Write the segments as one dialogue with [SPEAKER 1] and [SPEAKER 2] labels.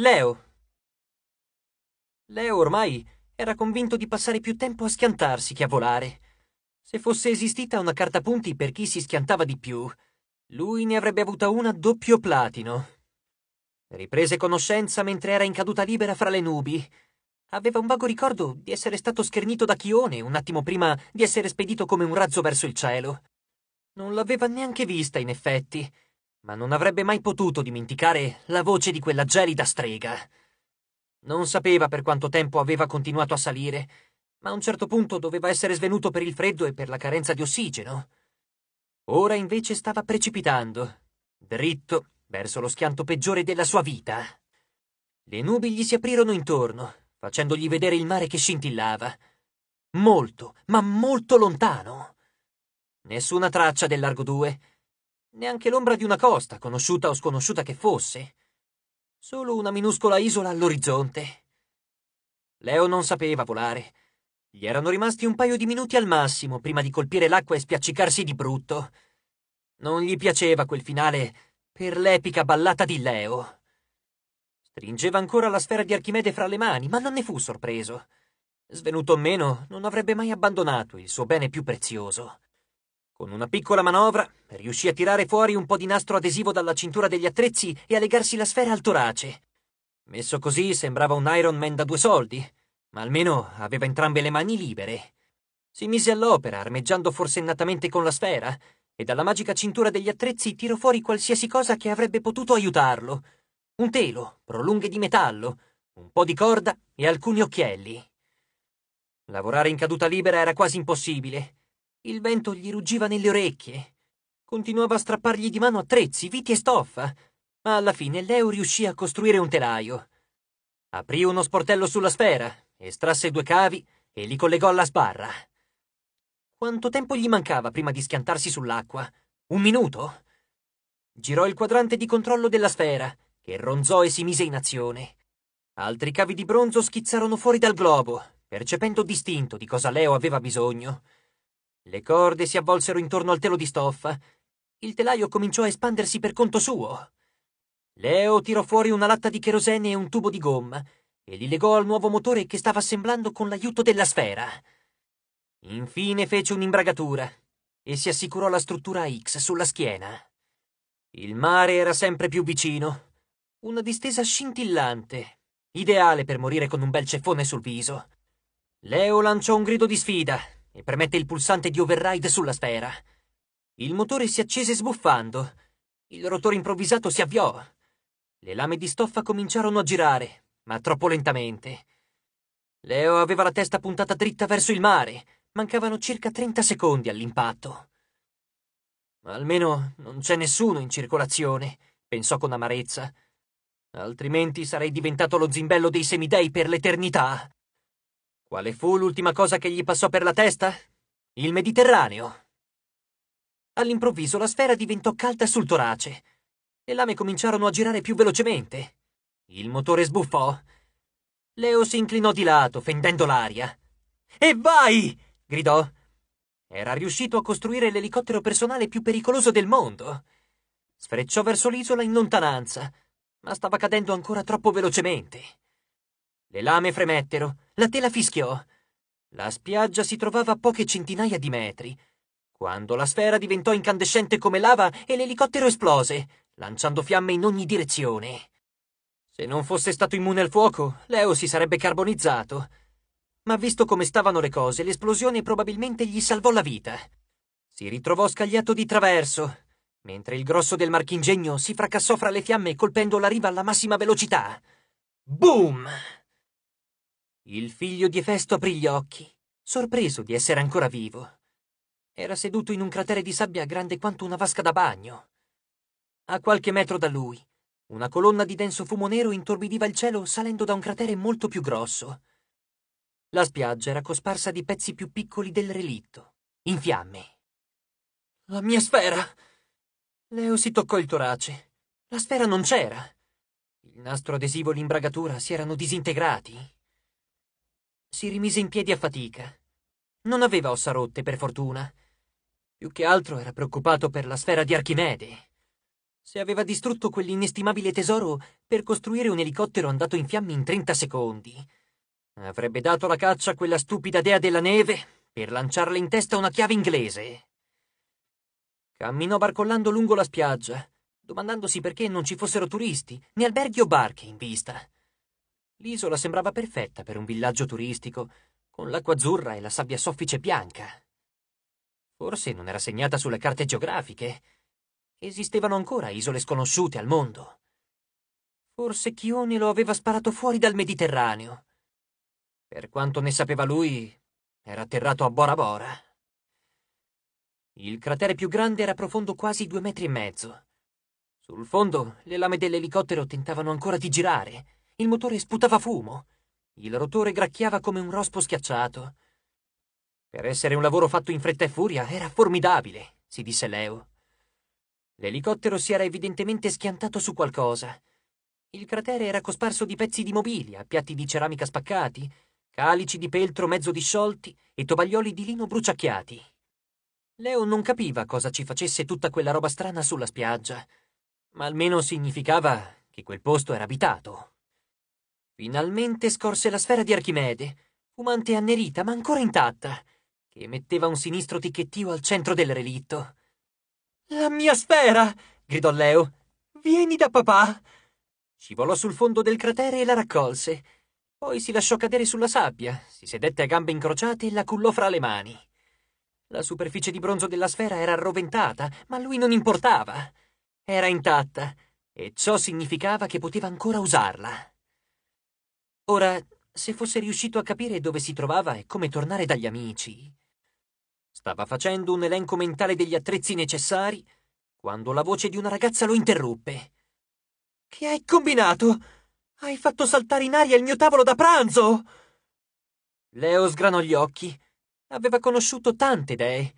[SPEAKER 1] Leo. Leo ormai era convinto di passare più tempo a schiantarsi che a volare. Se fosse esistita una carta punti per chi si schiantava di più, lui ne avrebbe avuta una doppio platino. Riprese conoscenza mentre era in caduta libera fra le nubi. Aveva un vago ricordo di essere stato schernito da Chione un attimo prima di essere spedito come un razzo verso il cielo. Non l'aveva neanche vista, in effetti ma non avrebbe mai potuto dimenticare la voce di quella gelida strega. Non sapeva per quanto tempo aveva continuato a salire, ma a un certo punto doveva essere svenuto per il freddo e per la carenza di ossigeno. Ora invece stava precipitando, dritto verso lo schianto peggiore della sua vita. Le nubi gli si aprirono intorno, facendogli vedere il mare che scintillava. Molto, ma molto lontano. Nessuna traccia del largo 2 neanche l'ombra di una costa, conosciuta o sconosciuta che fosse. Solo una minuscola isola all'orizzonte. Leo non sapeva volare. Gli erano rimasti un paio di minuti al massimo prima di colpire l'acqua e spiaccicarsi di brutto. Non gli piaceva quel finale per l'epica ballata di Leo. Stringeva ancora la sfera di Archimede fra le mani, ma non ne fu sorpreso. Svenuto o meno, non avrebbe mai abbandonato il suo bene più prezioso. Con una piccola manovra riuscì a tirare fuori un po' di nastro adesivo dalla cintura degli attrezzi e a legarsi la sfera al torace. Messo così sembrava un Iron Man da due soldi, ma almeno aveva entrambe le mani libere. Si mise all'opera, armeggiando forsennatamente con la sfera, e dalla magica cintura degli attrezzi tirò fuori qualsiasi cosa che avrebbe potuto aiutarlo. Un telo, prolunghe di metallo, un po' di corda e alcuni occhielli. Lavorare in caduta libera era quasi impossibile il vento gli ruggiva nelle orecchie. Continuava a strappargli di mano attrezzi, viti e stoffa, ma alla fine Leo riuscì a costruire un telaio. Aprì uno sportello sulla sfera, estrasse due cavi e li collegò alla sbarra. Quanto tempo gli mancava prima di schiantarsi sull'acqua? Un minuto? Girò il quadrante di controllo della sfera, che ronzò e si mise in azione. Altri cavi di bronzo schizzarono fuori dal globo, percependo distinto di cosa Leo aveva bisogno. Le corde si avvolsero intorno al telo di stoffa. Il telaio cominciò a espandersi per conto suo. Leo tirò fuori una latta di cherosene e un tubo di gomma e li legò al nuovo motore che stava assemblando con l'aiuto della sfera. Infine fece un'imbragatura e si assicurò la struttura X sulla schiena. Il mare era sempre più vicino. Una distesa scintillante, ideale per morire con un bel ceffone sul viso. Leo lanciò un grido di sfida, e premette il pulsante di override sulla sfera. Il motore si accese sbuffando. Il rotore improvvisato si avviò. Le lame di stoffa cominciarono a girare, ma troppo lentamente. Leo aveva la testa puntata dritta verso il mare. Mancavano circa 30 secondi all'impatto. Almeno non c'è nessuno in circolazione, pensò con amarezza. Altrimenti sarei diventato lo zimbello dei semidei per l'eternità. Quale fu l'ultima cosa che gli passò per la testa? Il Mediterraneo. All'improvviso la sfera diventò calda sul torace. Le lame cominciarono a girare più velocemente. Il motore sbuffò. Leo si inclinò di lato, fendendo l'aria. E vai! gridò. Era riuscito a costruire l'elicottero personale più pericoloso del mondo. Sfrecciò verso l'isola in lontananza, ma stava cadendo ancora troppo velocemente. Le lame fremettero, la tela fischiò. La spiaggia si trovava a poche centinaia di metri, quando la sfera diventò incandescente come lava e l'elicottero esplose, lanciando fiamme in ogni direzione. Se non fosse stato immune al fuoco, Leo si sarebbe carbonizzato. Ma visto come stavano le cose, l'esplosione probabilmente gli salvò la vita. Si ritrovò scagliato di traverso, mentre il grosso del marchingegno si fracassò fra le fiamme colpendo la riva alla massima velocità. Boom! Il figlio di Efesto aprì gli occhi, sorpreso di essere ancora vivo. Era seduto in un cratere di sabbia grande quanto una vasca da bagno. A qualche metro da lui, una colonna di denso fumo nero intorbidiva il cielo salendo da un cratere molto più grosso. La spiaggia era cosparsa di pezzi più piccoli del relitto, in fiamme. La mia sfera! Leo si toccò il torace. La sfera non c'era. Il nastro adesivo e l'imbragatura si erano disintegrati. Si rimise in piedi a fatica. Non aveva ossa rotte, per fortuna. Più che altro era preoccupato per la sfera di Archimede. Se aveva distrutto quell'inestimabile tesoro per costruire un elicottero andato in fiamme in 30 secondi, avrebbe dato la caccia a quella stupida dea della neve per lanciarle in testa una chiave inglese. Camminò barcollando lungo la spiaggia, domandandosi perché non ci fossero turisti, né alberghi o barche in vista. L'isola sembrava perfetta per un villaggio turistico, con l'acqua azzurra e la sabbia soffice bianca. Forse non era segnata sulle carte geografiche. Esistevano ancora isole sconosciute al mondo. Forse Chione lo aveva sparato fuori dal Mediterraneo. Per quanto ne sapeva lui, era atterrato a Bora Bora. Il cratere più grande era profondo quasi due metri e mezzo. Sul fondo le lame dell'elicottero tentavano ancora di girare il motore sputava fumo. Il rotore gracchiava come un rospo schiacciato. Per essere un lavoro fatto in fretta e furia era formidabile, si disse Leo. L'elicottero si era evidentemente schiantato su qualcosa. Il cratere era cosparso di pezzi di mobilia, piatti di ceramica spaccati, calici di peltro mezzo disciolti e tovaglioli di lino bruciacchiati. Leo non capiva cosa ci facesse tutta quella roba strana sulla spiaggia, ma almeno significava che quel posto era abitato. Finalmente scorse la sfera di Archimede, fumante e annerita ma ancora intatta, che emetteva un sinistro ticchettio al centro del relitto. La mia sfera! gridò Leo. Vieni da papà! Scivolò sul fondo del cratere e la raccolse. Poi si lasciò cadere sulla sabbia, si sedette a gambe incrociate e la cullò fra le mani. La superficie di bronzo della sfera era arroventata, ma a lui non importava. Era intatta, e ciò significava che poteva ancora usarla. Ora, se fosse riuscito a capire dove si trovava e come tornare dagli amici. Stava facendo un elenco mentale degli attrezzi necessari quando la voce di una ragazza lo interruppe. Che hai combinato? Hai fatto saltare in aria il mio tavolo da pranzo! Leo sgranò gli occhi. Aveva conosciuto tante dee,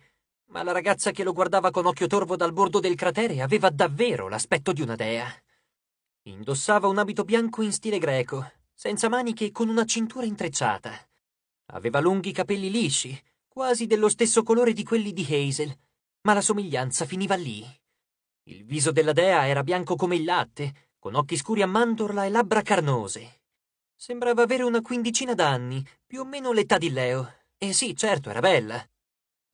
[SPEAKER 1] ma la ragazza che lo guardava con occhio torvo dal bordo del cratere aveva davvero l'aspetto di una dea. Indossava un abito bianco in stile greco, senza maniche e con una cintura intrecciata. Aveva lunghi capelli lisci, quasi dello stesso colore di quelli di Hazel, ma la somiglianza finiva lì. Il viso della dea era bianco come il latte, con occhi scuri a mandorla e labbra carnose. Sembrava avere una quindicina d'anni, più o meno l'età di Leo. E eh sì, certo, era bella.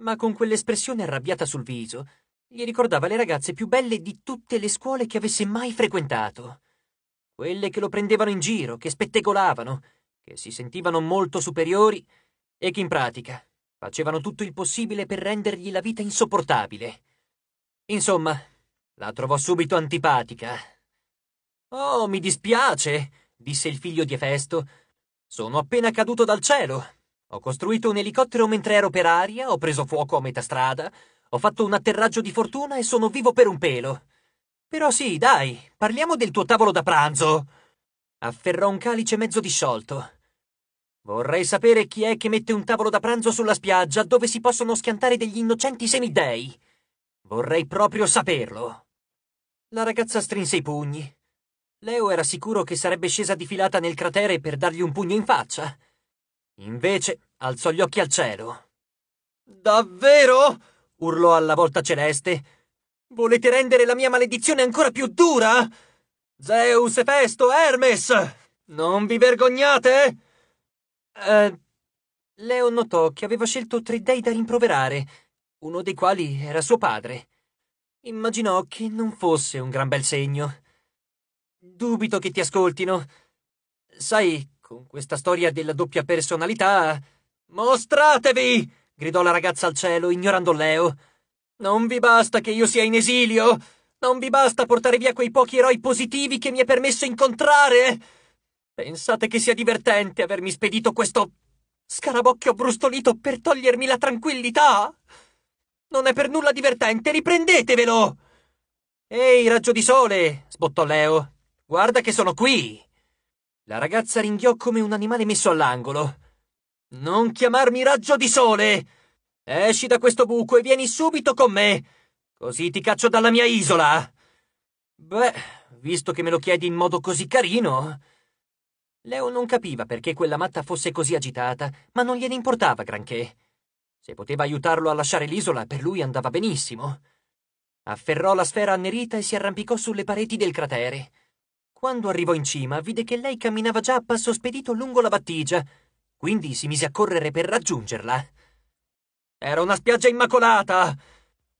[SPEAKER 1] Ma con quell'espressione arrabbiata sul viso, gli ricordava le ragazze più belle di tutte le scuole che avesse mai frequentato quelle che lo prendevano in giro, che spettegolavano, che si sentivano molto superiori e che in pratica facevano tutto il possibile per rendergli la vita insopportabile. Insomma, la trovò subito antipatica. Oh, mi dispiace, disse il figlio di Efesto. Sono appena caduto dal cielo. Ho costruito un elicottero mentre ero per aria, ho preso fuoco a metà strada, ho fatto un atterraggio di fortuna e sono vivo per un pelo. Però sì, dai, parliamo del tuo tavolo da pranzo. Afferrò un calice mezzo disciolto. Vorrei sapere chi è che mette un tavolo da pranzo sulla spiaggia dove si possono schiantare degli innocenti semidei. Vorrei proprio saperlo. La ragazza strinse i pugni. Leo era sicuro che sarebbe scesa di filata nel cratere per dargli un pugno in faccia. Invece alzò gli occhi al cielo. Davvero? urlò alla volta celeste, Volete rendere la mia maledizione ancora più dura? Zeus, Efesto, Hermes! Non vi vergognate? Eh, Leo notò che aveva scelto tre dei da rimproverare, uno dei quali era suo padre. Immaginò che non fosse un gran bel segno. Dubito che ti ascoltino. Sai, con questa storia della doppia personalità. Mostratevi! gridò la ragazza al cielo, ignorando Leo. Non vi basta che io sia in esilio? Non vi basta portare via quei pochi eroi positivi che mi è permesso incontrare? Pensate che sia divertente avermi spedito questo scarabocchio brustolito per togliermi la tranquillità? Non è per nulla divertente, riprendetevelo! Ehi, raggio di sole! sbottò Leo. Guarda che sono qui! La ragazza ringhiò come un animale messo all'angolo. Non chiamarmi raggio di sole! Esci da questo buco e vieni subito con me, così ti caccio dalla mia isola. Beh, visto che me lo chiedi in modo così carino. Leo non capiva perché quella matta fosse così agitata, ma non gliene importava granché. Se poteva aiutarlo a lasciare l'isola, per lui andava benissimo. Afferrò la sfera annerita e si arrampicò sulle pareti del cratere. Quando arrivò in cima, vide che lei camminava già a passo spedito lungo la battigia, quindi si mise a correre per raggiungerla. Era una spiaggia immacolata!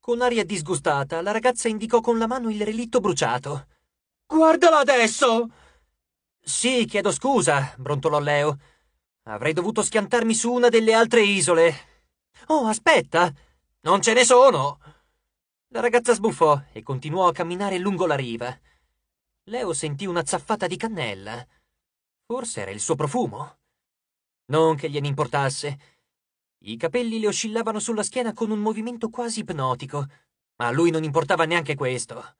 [SPEAKER 1] Con aria disgustata, la ragazza indicò con la mano il relitto bruciato. Guardala adesso! Sì, chiedo scusa, brontolò Leo. Avrei dovuto schiantarmi su una delle altre isole. Oh, aspetta! Non ce ne sono! La ragazza sbuffò e continuò a camminare lungo la riva. Leo sentì una zaffata di cannella. Forse era il suo profumo. Non che gliene importasse. I capelli le oscillavano sulla schiena con un movimento quasi ipnotico, ma a lui non importava neanche questo.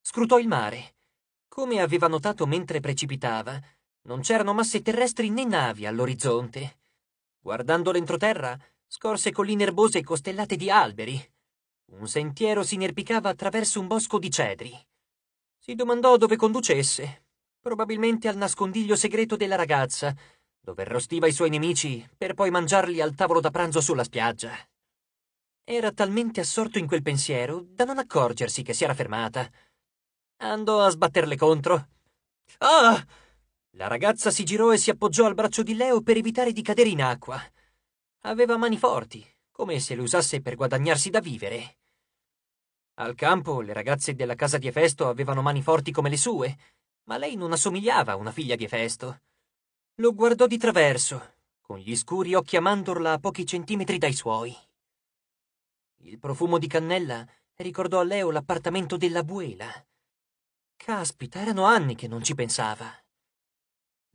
[SPEAKER 1] Scrutò il mare. Come aveva notato mentre precipitava, non c'erano masse terrestri né navi all'orizzonte. Guardando l'entroterra, scorse colline erbose costellate di alberi. Un sentiero si inerpicava attraverso un bosco di cedri. Si domandò dove conducesse, probabilmente al nascondiglio segreto della ragazza, dove arrostiva i suoi nemici per poi mangiarli al tavolo da pranzo sulla spiaggia. Era talmente assorto in quel pensiero da non accorgersi che si era fermata. Andò a sbatterle contro. Ah! La ragazza si girò e si appoggiò al braccio di Leo per evitare di cadere in acqua. Aveva mani forti, come se le usasse per guadagnarsi da vivere. Al campo le ragazze della casa di Efesto avevano mani forti come le sue, ma lei non assomigliava a una figlia di Efesto. Lo guardò di traverso, con gli scuri occhi a mandorla a pochi centimetri dai suoi. Il profumo di cannella ricordò a Leo l'appartamento della Buela. Caspita, erano anni che non ci pensava.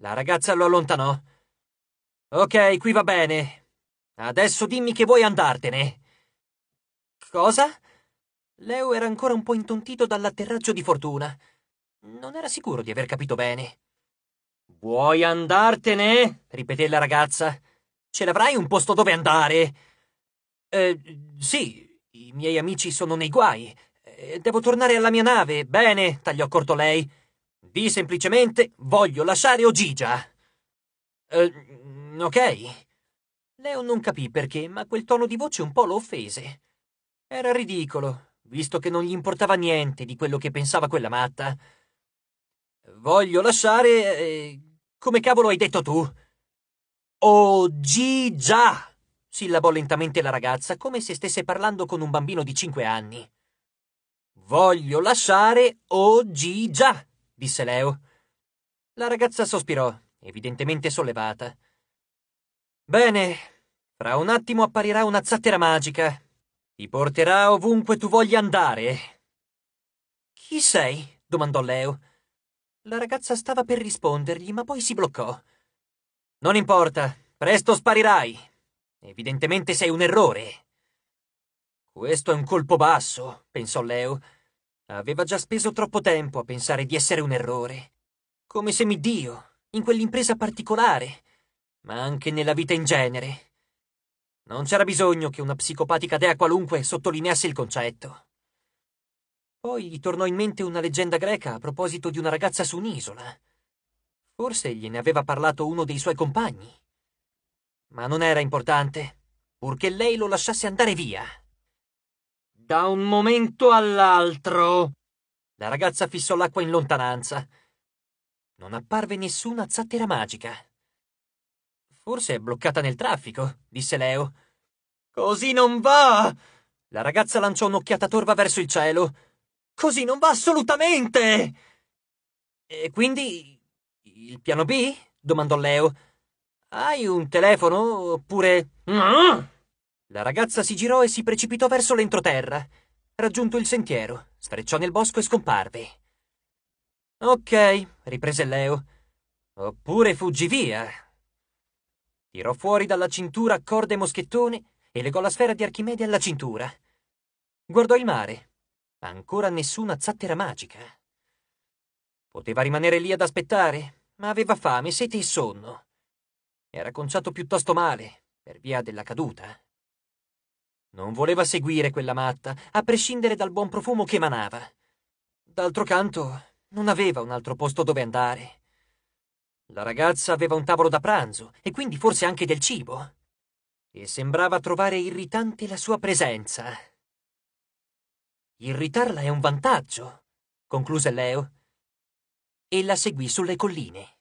[SPEAKER 1] La ragazza lo allontanò. Ok, qui va bene. Adesso dimmi che vuoi andartene. Cosa? Leo era ancora un po' intontito dall'atterraggio di fortuna. Non era sicuro di aver capito bene. Vuoi andartene? ripeté la ragazza. Ce l'avrai un posto dove andare? Eh, sì, i miei amici sono nei guai. Eh, devo tornare alla mia nave. Bene, tagliò corto lei. Di semplicemente voglio lasciare Ogigia. Eh, mm, ok. Leo non capì perché, ma quel tono di voce un po' lo offese. Era ridicolo, visto che non gli importava niente di quello che pensava quella matta. Voglio lasciare eh, come cavolo hai detto tu? Oh, già! sillabò lentamente la ragazza come se stesse parlando con un bambino di cinque anni. Voglio lasciare oggi già, disse Leo. La ragazza sospirò, evidentemente sollevata. Bene, fra un attimo apparirà una zattera magica. Ti porterà ovunque tu voglia andare. Chi sei? domandò Leo. La ragazza stava per rispondergli, ma poi si bloccò. Non importa, presto sparirai. Evidentemente sei un errore. Questo è un colpo basso, pensò Leo. Aveva già speso troppo tempo a pensare di essere un errore. Come se mi Dio, in quell'impresa particolare, ma anche nella vita in genere. Non c'era bisogno che una psicopatica dea qualunque sottolineasse il concetto. Poi gli tornò in mente una leggenda greca a proposito di una ragazza su un'isola. Forse gliene aveva parlato uno dei suoi compagni. Ma non era importante, purché lei lo lasciasse andare via. Da un momento all'altro. La ragazza fissò l'acqua in lontananza. Non apparve nessuna zattera magica. Forse è bloccata nel traffico, disse Leo. Così non va! La ragazza lanciò un'occhiata torva verso il cielo Così non va assolutamente! E quindi. il piano B? domandò Leo. Hai un telefono oppure. No! Mm-hmm. La ragazza si girò e si precipitò verso l'entroterra. Raggiunto il sentiero, sfrecciò nel bosco e scomparve. Ok, riprese Leo. Oppure fuggi via. Tirò fuori dalla cintura corde e moschettone e legò la sfera di Archimede alla cintura. Guardò il mare. Ancora nessuna zattera magica. Eh? Poteva rimanere lì ad aspettare, ma aveva fame, sete e sonno. Era conciato piuttosto male, per via della caduta. Non voleva seguire quella matta, a prescindere dal buon profumo che emanava. D'altro canto, non aveva un altro posto dove andare. La ragazza aveva un tavolo da pranzo e quindi forse anche del cibo. E sembrava trovare irritante la sua presenza. Irritarla è un vantaggio, concluse Leo. E la seguì sulle colline.